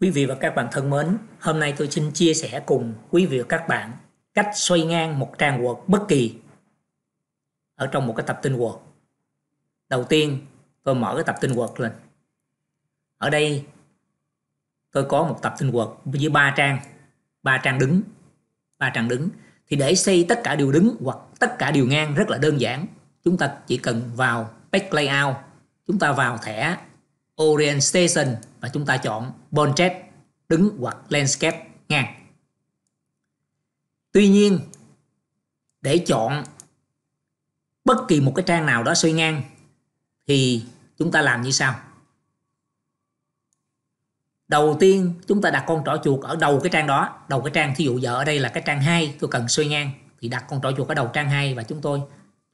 Quý vị và các bạn thân mến, hôm nay tôi xin chia sẻ cùng quý vị và các bạn cách xoay ngang một trang Word bất kỳ ở trong một cái tập tin Word. Đầu tiên, tôi mở cái tập tin Word lên. Ở đây tôi có một tập tin Word với ba trang, ba trang đứng, ba trang đứng. Thì để xây tất cả đều đứng hoặc tất cả đều ngang rất là đơn giản. Chúng ta chỉ cần vào page layout, chúng ta vào thẻ Orient Station và chúng ta chọn Portrait đứng hoặc Landscape ngang. Tuy nhiên để chọn bất kỳ một cái trang nào đó xoay ngang thì chúng ta làm như sau. Đầu tiên chúng ta đặt con trỏ chuột ở đầu cái trang đó, đầu cái trang thí dụ giờ ở đây là cái trang 2 tôi cần xoay ngang thì đặt con trỏ chuột ở đầu trang 2 và chúng tôi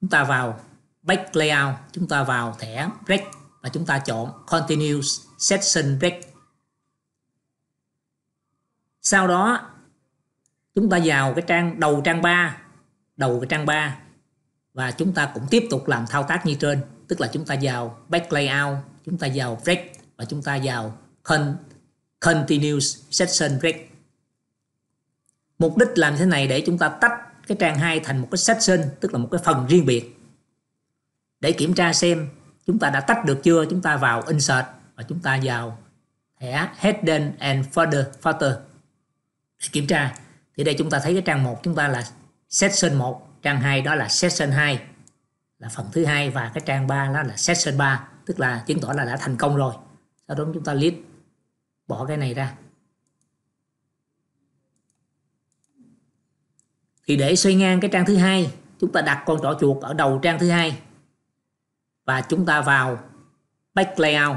chúng ta vào back layout, chúng ta vào thẻ break mà chúng ta chọn Continue Session Break. Sau đó chúng ta vào cái trang đầu trang 3, đầu cái trang 3 và chúng ta cũng tiếp tục làm thao tác như trên, tức là chúng ta vào Back Layout, chúng ta vào Break và chúng ta vào con, Continue Session Break. Mục đích làm thế này để chúng ta tách cái trang 2 thành một cái section, tức là một cái phần riêng biệt để kiểm tra xem chúng ta đã tách được chưa chúng ta vào insert và chúng ta vào thẻ heading and folder folder để kiểm tra thì đây chúng ta thấy cái trang 1 chúng ta là section 1 trang 2 đó là section 2 là phần thứ hai và cái trang 3 đó là section 3 tức là chứng tỏ là đã thành công rồi sau đó chúng ta list bỏ cái này ra thì để xoay ngang cái trang thứ hai chúng ta đặt con trỏ chuột ở đầu trang thứ hai và chúng ta vào Back Layout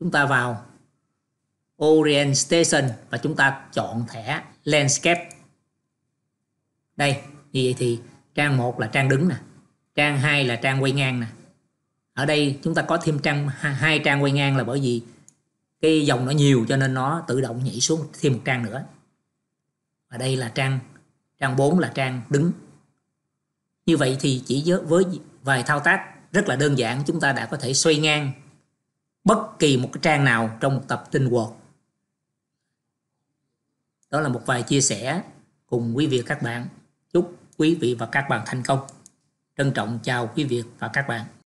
chúng ta vào Orient Station và chúng ta chọn thẻ Landscape đây như vậy thì trang 1 là trang đứng nè trang 2 là trang quay ngang nè ở đây chúng ta có thêm trang hai trang quay ngang là bởi vì cái dòng nó nhiều cho nên nó tự động nhảy xuống thêm một trang nữa và đây là trang trang 4 là trang đứng như vậy thì chỉ với vài thao tác rất là đơn giản chúng ta đã có thể xoay ngang bất kỳ một cái trang nào trong một tập tin Word. Đó là một vài chia sẻ cùng quý vị và các bạn. Chúc quý vị và các bạn thành công. Trân trọng chào quý vị và các bạn.